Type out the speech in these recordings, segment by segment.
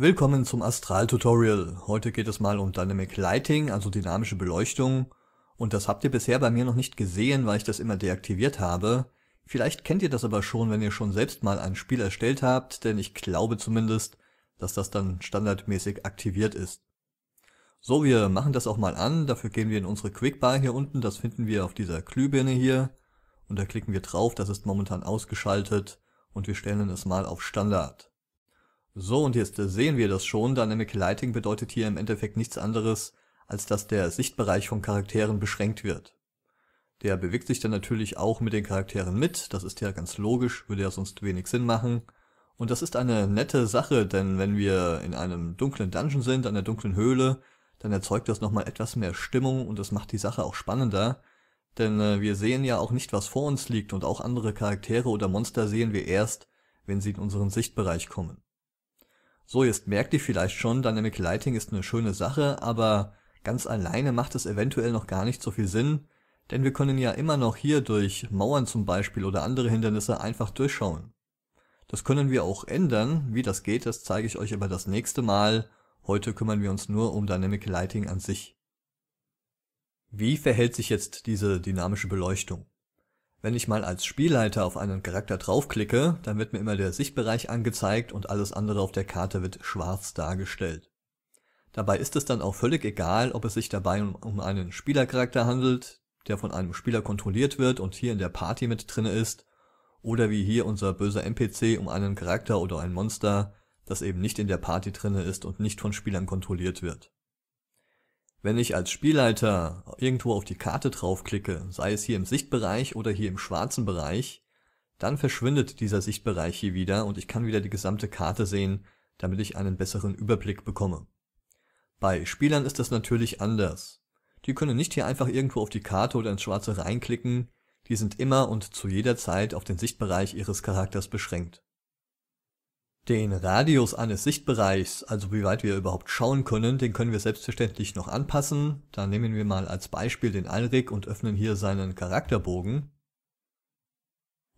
Willkommen zum Astral-Tutorial. Heute geht es mal um Dynamic Lighting, also dynamische Beleuchtung. Und das habt ihr bisher bei mir noch nicht gesehen, weil ich das immer deaktiviert habe. Vielleicht kennt ihr das aber schon, wenn ihr schon selbst mal ein Spiel erstellt habt, denn ich glaube zumindest, dass das dann standardmäßig aktiviert ist. So, wir machen das auch mal an. Dafür gehen wir in unsere Quickbar hier unten. Das finden wir auf dieser Glühbirne hier. Und da klicken wir drauf. Das ist momentan ausgeschaltet. Und wir stellen es mal auf Standard. So, und jetzt äh, sehen wir das schon. Dynamic Lighting bedeutet hier im Endeffekt nichts anderes, als dass der Sichtbereich von Charakteren beschränkt wird. Der bewegt sich dann natürlich auch mit den Charakteren mit, das ist ja ganz logisch, würde ja sonst wenig Sinn machen. Und das ist eine nette Sache, denn wenn wir in einem dunklen Dungeon sind, einer dunklen Höhle, dann erzeugt das nochmal etwas mehr Stimmung und das macht die Sache auch spannender. Denn äh, wir sehen ja auch nicht, was vor uns liegt und auch andere Charaktere oder Monster sehen wir erst, wenn sie in unseren Sichtbereich kommen. So, jetzt merkt ihr vielleicht schon, Dynamic Lighting ist eine schöne Sache, aber ganz alleine macht es eventuell noch gar nicht so viel Sinn, denn wir können ja immer noch hier durch Mauern zum Beispiel oder andere Hindernisse einfach durchschauen. Das können wir auch ändern, wie das geht, das zeige ich euch aber das nächste Mal. Heute kümmern wir uns nur um Dynamic Lighting an sich. Wie verhält sich jetzt diese dynamische Beleuchtung? Wenn ich mal als Spielleiter auf einen Charakter draufklicke, dann wird mir immer der Sichtbereich angezeigt und alles andere auf der Karte wird schwarz dargestellt. Dabei ist es dann auch völlig egal, ob es sich dabei um einen Spielercharakter handelt, der von einem Spieler kontrolliert wird und hier in der Party mit drinne ist, oder wie hier unser böser NPC um einen Charakter oder ein Monster, das eben nicht in der Party drinne ist und nicht von Spielern kontrolliert wird wenn ich als Spielleiter irgendwo auf die Karte draufklicke, sei es hier im Sichtbereich oder hier im schwarzen Bereich, dann verschwindet dieser Sichtbereich hier wieder und ich kann wieder die gesamte Karte sehen, damit ich einen besseren Überblick bekomme. Bei Spielern ist das natürlich anders. Die können nicht hier einfach irgendwo auf die Karte oder ins Schwarze reinklicken, die sind immer und zu jeder Zeit auf den Sichtbereich ihres Charakters beschränkt den Radius eines Sichtbereichs, also wie weit wir überhaupt schauen können, den können wir selbstverständlich noch anpassen. Da nehmen wir mal als Beispiel den Alrik und öffnen hier seinen Charakterbogen.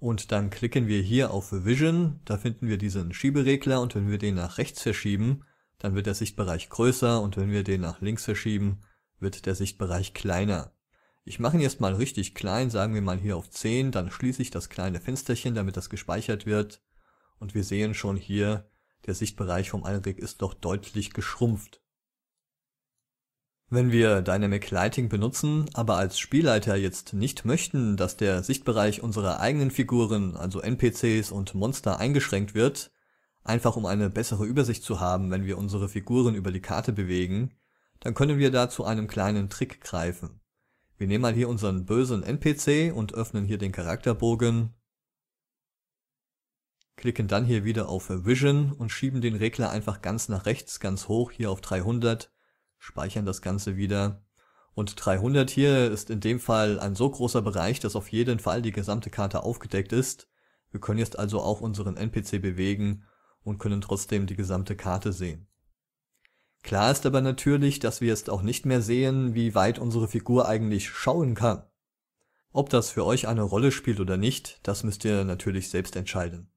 Und dann klicken wir hier auf Vision, da finden wir diesen Schieberegler und wenn wir den nach rechts verschieben, dann wird der Sichtbereich größer und wenn wir den nach links verschieben, wird der Sichtbereich kleiner. Ich mache ihn jetzt mal richtig klein, sagen wir mal hier auf 10, dann schließe ich das kleine Fensterchen, damit das gespeichert wird und wir sehen schon hier, der Sichtbereich vom Alrik ist doch deutlich geschrumpft. Wenn wir Dynamic Lighting benutzen, aber als Spielleiter jetzt nicht möchten, dass der Sichtbereich unserer eigenen Figuren, also NPCs und Monster eingeschränkt wird, einfach um eine bessere Übersicht zu haben, wenn wir unsere Figuren über die Karte bewegen, dann können wir da zu einem kleinen Trick greifen. Wir nehmen mal hier unseren bösen NPC und öffnen hier den Charakterbogen klicken dann hier wieder auf Vision und schieben den Regler einfach ganz nach rechts, ganz hoch hier auf 300, speichern das Ganze wieder. Und 300 hier ist in dem Fall ein so großer Bereich, dass auf jeden Fall die gesamte Karte aufgedeckt ist. Wir können jetzt also auch unseren NPC bewegen und können trotzdem die gesamte Karte sehen. Klar ist aber natürlich, dass wir jetzt auch nicht mehr sehen, wie weit unsere Figur eigentlich schauen kann. Ob das für euch eine Rolle spielt oder nicht, das müsst ihr natürlich selbst entscheiden.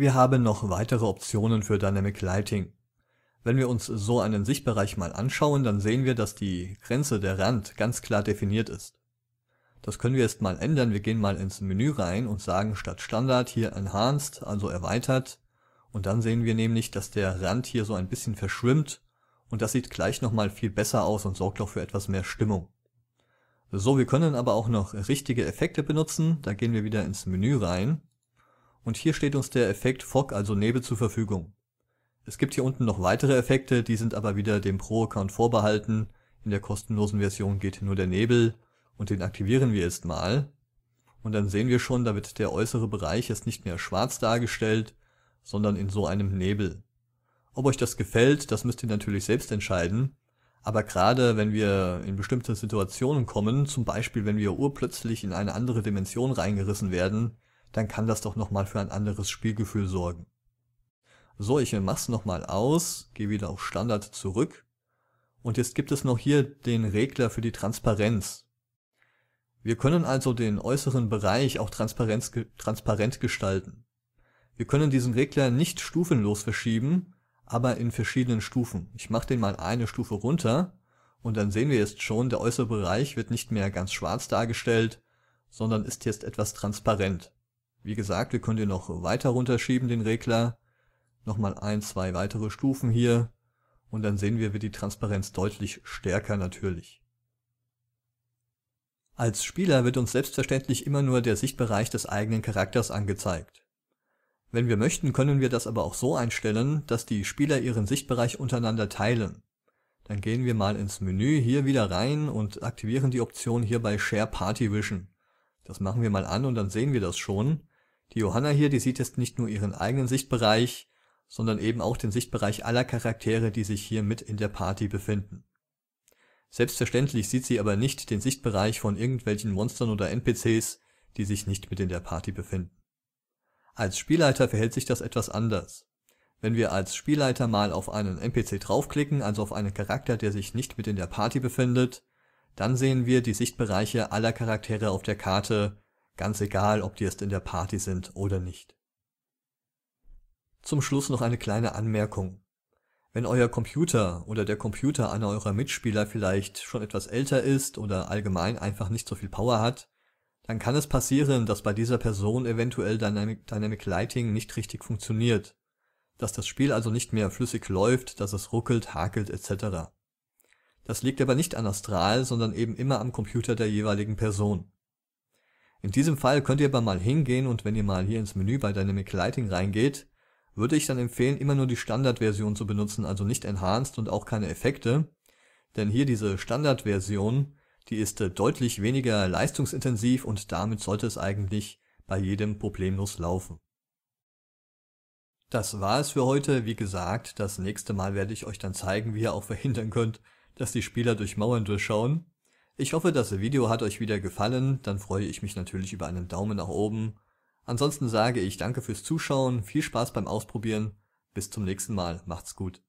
Wir haben noch weitere Optionen für Dynamic Lighting. Wenn wir uns so einen Sichtbereich mal anschauen, dann sehen wir, dass die Grenze der Rand ganz klar definiert ist. Das können wir jetzt mal ändern. Wir gehen mal ins Menü rein und sagen statt Standard hier Enhanced, also erweitert. Und dann sehen wir nämlich, dass der Rand hier so ein bisschen verschwimmt. Und das sieht gleich nochmal viel besser aus und sorgt auch für etwas mehr Stimmung. So, wir können aber auch noch richtige Effekte benutzen. Da gehen wir wieder ins Menü rein und hier steht uns der Effekt Fog, also Nebel, zur Verfügung. Es gibt hier unten noch weitere Effekte, die sind aber wieder dem Pro-Account vorbehalten, in der kostenlosen Version geht nur der Nebel und den aktivieren wir jetzt mal. Und dann sehen wir schon, da wird der äußere Bereich jetzt nicht mehr schwarz dargestellt, sondern in so einem Nebel. Ob euch das gefällt, das müsst ihr natürlich selbst entscheiden, aber gerade wenn wir in bestimmte Situationen kommen, zum Beispiel wenn wir urplötzlich in eine andere Dimension reingerissen werden, dann kann das doch nochmal für ein anderes Spielgefühl sorgen. So, ich mach's nochmal aus, gehe wieder auf Standard zurück und jetzt gibt es noch hier den Regler für die Transparenz. Wir können also den äußeren Bereich auch transparent, transparent gestalten. Wir können diesen Regler nicht stufenlos verschieben, aber in verschiedenen Stufen. Ich mache den mal eine Stufe runter und dann sehen wir jetzt schon, der äußere Bereich wird nicht mehr ganz schwarz dargestellt, sondern ist jetzt etwas transparent. Wie gesagt, wir können den noch weiter runterschieben, den Regler. Nochmal ein, zwei weitere Stufen hier. Und dann sehen wir, wird die Transparenz deutlich stärker natürlich. Als Spieler wird uns selbstverständlich immer nur der Sichtbereich des eigenen Charakters angezeigt. Wenn wir möchten, können wir das aber auch so einstellen, dass die Spieler ihren Sichtbereich untereinander teilen. Dann gehen wir mal ins Menü hier wieder rein und aktivieren die Option hier bei Share Party Vision. Das machen wir mal an und dann sehen wir das schon. Die Johanna hier, die sieht jetzt nicht nur ihren eigenen Sichtbereich, sondern eben auch den Sichtbereich aller Charaktere, die sich hier mit in der Party befinden. Selbstverständlich sieht sie aber nicht den Sichtbereich von irgendwelchen Monstern oder NPCs, die sich nicht mit in der Party befinden. Als Spielleiter verhält sich das etwas anders. Wenn wir als Spielleiter mal auf einen NPC draufklicken, also auf einen Charakter, der sich nicht mit in der Party befindet, dann sehen wir die Sichtbereiche aller Charaktere auf der Karte, Ganz egal, ob die erst in der Party sind oder nicht. Zum Schluss noch eine kleine Anmerkung. Wenn euer Computer oder der Computer einer eurer Mitspieler vielleicht schon etwas älter ist oder allgemein einfach nicht so viel Power hat, dann kann es passieren, dass bei dieser Person eventuell Dynamic, Dynamic Lighting nicht richtig funktioniert, dass das Spiel also nicht mehr flüssig läuft, dass es ruckelt, hakelt etc. Das liegt aber nicht an Astral, sondern eben immer am Computer der jeweiligen Person. In diesem Fall könnt ihr aber mal hingehen und wenn ihr mal hier ins Menü bei Dynamic Lighting reingeht, würde ich dann empfehlen, immer nur die Standardversion zu benutzen, also nicht Enhanced und auch keine Effekte. Denn hier diese Standardversion, die ist äh, deutlich weniger leistungsintensiv und damit sollte es eigentlich bei jedem problemlos laufen. Das war es für heute. Wie gesagt, das nächste Mal werde ich euch dann zeigen, wie ihr auch verhindern könnt, dass die Spieler durch Mauern durchschauen. Ich hoffe, das Video hat euch wieder gefallen, dann freue ich mich natürlich über einen Daumen nach oben. Ansonsten sage ich danke fürs Zuschauen, viel Spaß beim Ausprobieren, bis zum nächsten Mal, macht's gut.